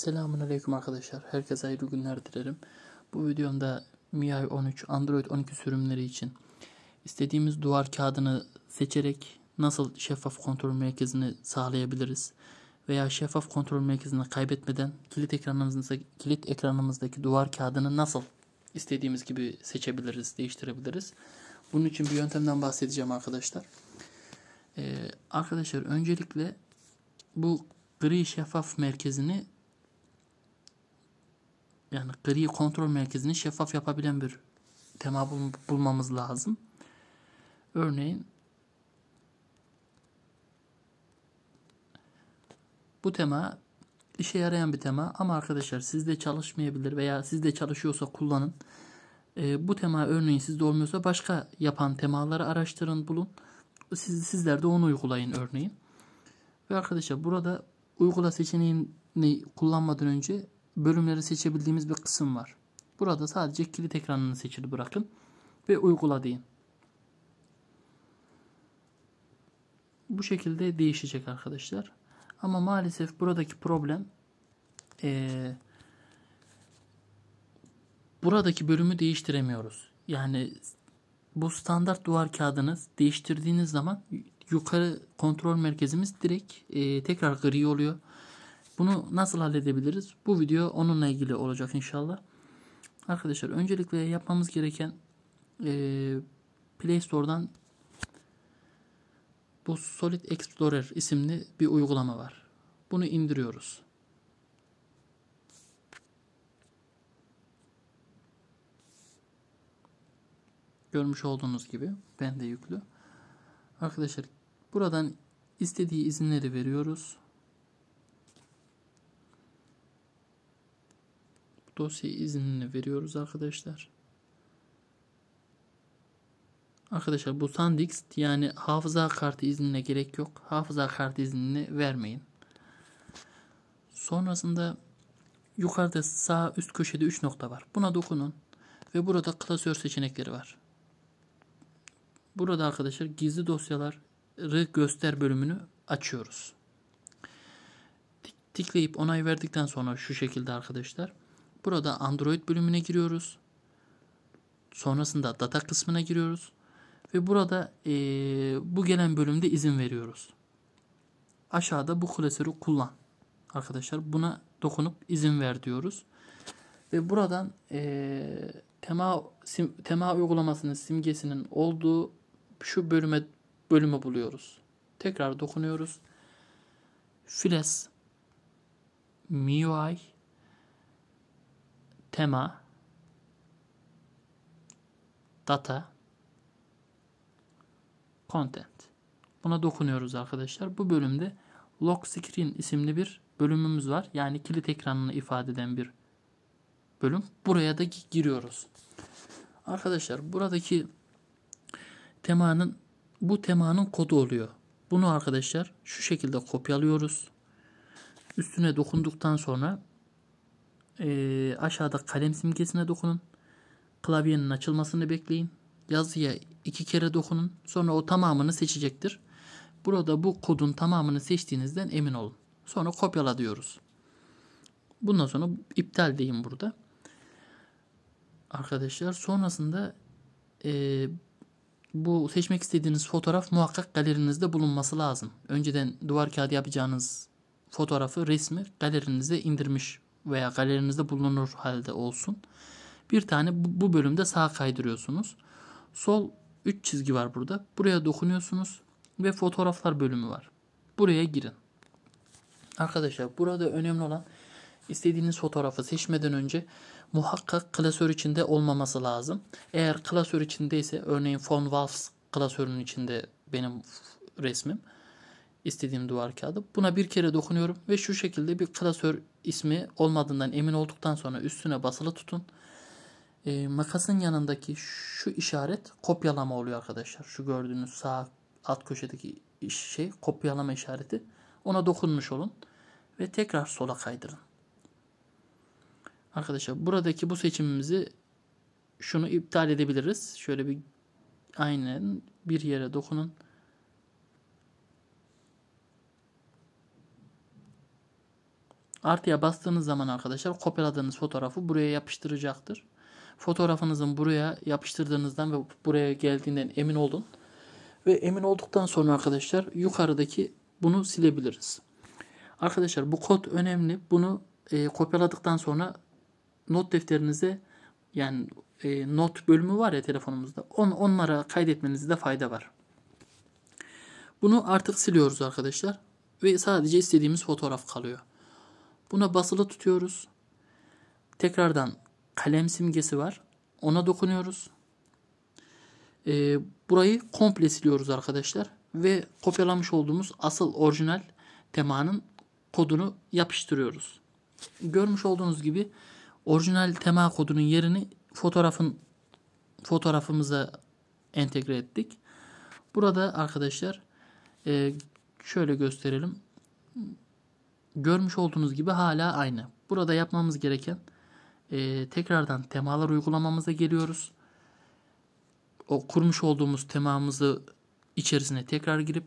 Selamun Aleyküm arkadaşlar. Herkese hayırlı günler dilerim. Bu videomda MIUI 13 Android 12 sürümleri için istediğimiz duvar kağıdını seçerek nasıl şeffaf kontrol merkezini sağlayabiliriz veya şeffaf kontrol merkezini kaybetmeden kilit ekranımızdaki, kilit ekranımızdaki duvar kağıdını nasıl istediğimiz gibi seçebiliriz, değiştirebiliriz. Bunun için bir yöntemden bahsedeceğim arkadaşlar. Ee, arkadaşlar öncelikle bu gri şeffaf merkezini yani gri kontrol merkezini şeffaf yapabilen bir tema bulmamız lazım. Örneğin bu tema işe yarayan bir tema ama arkadaşlar sizde çalışmayabilir veya sizde çalışıyorsa kullanın. E, bu tema örneğin sizde olmuyorsa başka yapan temaları araştırın bulun. Siz, sizler de onu uygulayın örneğin. Ve arkadaşlar burada uygula seçeneğini kullanmadan önce bölümleri seçebildiğimiz bir kısım var. Burada sadece kilit ekranını seçili bırakın ve uygula deyin. Bu şekilde değişecek arkadaşlar. Ama maalesef buradaki problem ee, buradaki bölümü değiştiremiyoruz. Yani bu standart duvar kağıdını değiştirdiğiniz zaman yukarı kontrol merkezimiz direkt e, tekrar gri oluyor. Bunu nasıl halledebiliriz? Bu video onunla ilgili olacak inşallah. Arkadaşlar öncelikle yapmamız gereken e, Play Store'dan bu Solid Explorer isimli bir uygulama var. Bunu indiriyoruz. Görmüş olduğunuz gibi ben de yüklü. Arkadaşlar buradan istediği izinleri veriyoruz. dosya iznini veriyoruz arkadaşlar. Arkadaşlar bu SanDisk yani hafıza kartı iznine gerek yok. Hafıza kartı iznini vermeyin. Sonrasında yukarıda sağ üst köşede 3 nokta var. Buna dokunun ve burada klasör seçenekleri var. Burada arkadaşlar gizli dosyaları göster bölümünü açıyoruz. Tıklayıp onay verdikten sonra şu şekilde arkadaşlar Burada Android bölümüne giriyoruz. Sonrasında data kısmına giriyoruz. Ve burada e, bu gelen bölümde izin veriyoruz. Aşağıda bu klasörü kullan. Arkadaşlar buna dokunup izin ver diyoruz. Ve buradan e, tema, sim, tema uygulamasının simgesinin olduğu şu bölüme bölümü buluyoruz. Tekrar dokunuyoruz. Files MIUI tema data content. Buna dokunuyoruz arkadaşlar. Bu bölümde lock screen isimli bir bölümümüz var. Yani kilit ekranını ifade eden bir bölüm. Buraya da giriyoruz. Arkadaşlar buradaki temanın bu temanın kodu oluyor. Bunu arkadaşlar şu şekilde kopyalıyoruz. Üstüne dokunduktan sonra e, aşağıda kalem simgesine dokunun. Klavyenin açılmasını bekleyin. Yazıya iki kere dokunun. Sonra o tamamını seçecektir. Burada bu kodun tamamını seçtiğinizden emin olun. Sonra kopyala diyoruz. Bundan sonra iptal deyin burada. Arkadaşlar sonrasında e, bu seçmek istediğiniz fotoğraf muhakkak galerinizde bulunması lazım. Önceden duvar kağıdı yapacağınız fotoğrafı, resmi galerinize indirmiş veya galerinizde bulunur halde olsun. Bir tane bu bölümde sağ kaydırıyorsunuz. Sol 3 çizgi var burada. Buraya dokunuyorsunuz ve fotoğraflar bölümü var. Buraya girin. Arkadaşlar burada önemli olan istediğiniz fotoğrafı seçmeden önce muhakkak klasör içinde olmaması lazım. Eğer klasör içindeyse örneğin Von Wolfs klasörünün içinde benim resmim istediğim duvar kağıdı. Buna bir kere dokunuyorum ve şu şekilde bir klasör ismi olmadığından emin olduktan sonra üstüne basılı tutun. E, makasın yanındaki şu işaret kopyalama oluyor arkadaşlar. Şu gördüğünüz sağ alt köşedeki şey kopyalama işareti. Ona dokunmuş olun ve tekrar sola kaydırın. Arkadaşlar buradaki bu seçimimizi şunu iptal edebiliriz. Şöyle bir aynen bir yere dokunun. Artıya bastığınız zaman arkadaşlar kopyaladığınız fotoğrafı buraya yapıştıracaktır. Fotoğrafınızın buraya yapıştırdığınızdan ve buraya geldiğinden emin olun. Ve emin olduktan sonra arkadaşlar yukarıdaki bunu silebiliriz. Arkadaşlar bu kod önemli. Bunu e, kopyaladıktan sonra not defterinize yani e, not bölümü var ya telefonumuzda. On, onlara kaydetmenizde fayda var. Bunu artık siliyoruz arkadaşlar. Ve sadece istediğimiz fotoğraf kalıyor. Buna basılı tutuyoruz. Tekrardan kalem simgesi var. Ona dokunuyoruz. E, burayı komple siliyoruz arkadaşlar. Ve kopyalamış olduğumuz asıl orijinal temanın kodunu yapıştırıyoruz. Görmüş olduğunuz gibi orijinal tema kodunun yerini fotoğrafın fotoğrafımıza entegre ettik. Burada arkadaşlar e, şöyle gösterelim. Görmüş olduğunuz gibi hala aynı. Burada yapmamız gereken e, tekrardan temalar uygulamamıza geliyoruz. O kurmuş olduğumuz temamızı içerisine tekrar girip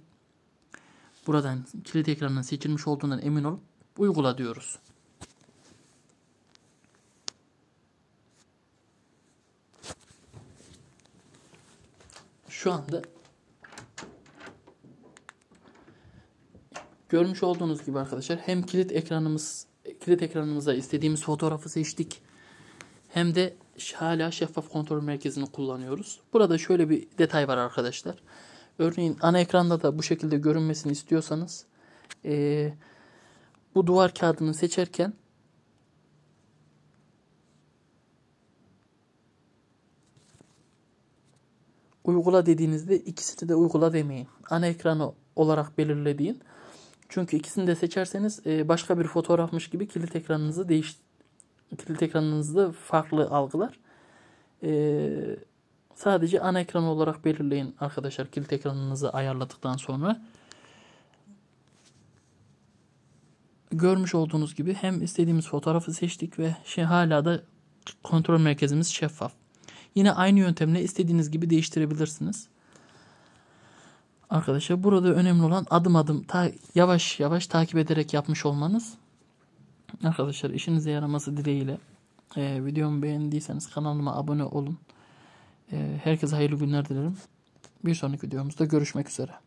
buradan kilit ekranının seçilmiş olduğundan emin olup uygula diyoruz. Şu anda Görmüş olduğunuz gibi arkadaşlar hem kilit ekranımız kilit ekranımıza istediğimiz fotoğrafı seçtik. Hem de hala şeffaf kontrol merkezini kullanıyoruz. Burada şöyle bir detay var arkadaşlar. Örneğin ana ekranda da bu şekilde görünmesini istiyorsanız e, bu duvar kağıdını seçerken uygula dediğinizde ikisini de uygula demeyin. Ana ekranı olarak belirlediğin çünkü ikisini de seçerseniz e, başka bir fotoğrafmış gibi kilit ekranınızı değiş kilit ekranınızda farklı algılar. E, sadece ana ekran olarak belirleyin arkadaşlar kilit ekranınızı ayarladıktan sonra. Görmüş olduğunuz gibi hem istediğimiz fotoğrafı seçtik ve şey hala da kontrol merkezimiz şeffaf. Yine aynı yöntemle istediğiniz gibi değiştirebilirsiniz. Arkadaşlar burada önemli olan adım adım ta yavaş yavaş takip ederek yapmış olmanız. Arkadaşlar işinize yaraması dileğiyle e, videomu beğendiyseniz kanalıma abone olun. E, herkese hayırlı günler dilerim. Bir sonraki videomuzda görüşmek üzere.